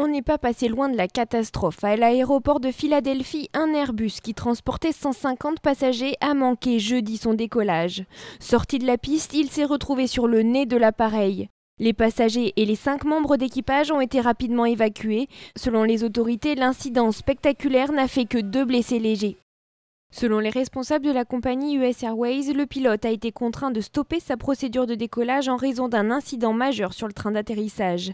On n'est pas passé loin de la catastrophe. À l'aéroport de Philadelphie, un Airbus qui transportait 150 passagers a manqué jeudi son décollage. Sorti de la piste, il s'est retrouvé sur le nez de l'appareil. Les passagers et les cinq membres d'équipage ont été rapidement évacués. Selon les autorités, l'incident spectaculaire n'a fait que deux blessés légers. Selon les responsables de la compagnie US Airways, le pilote a été contraint de stopper sa procédure de décollage en raison d'un incident majeur sur le train d'atterrissage.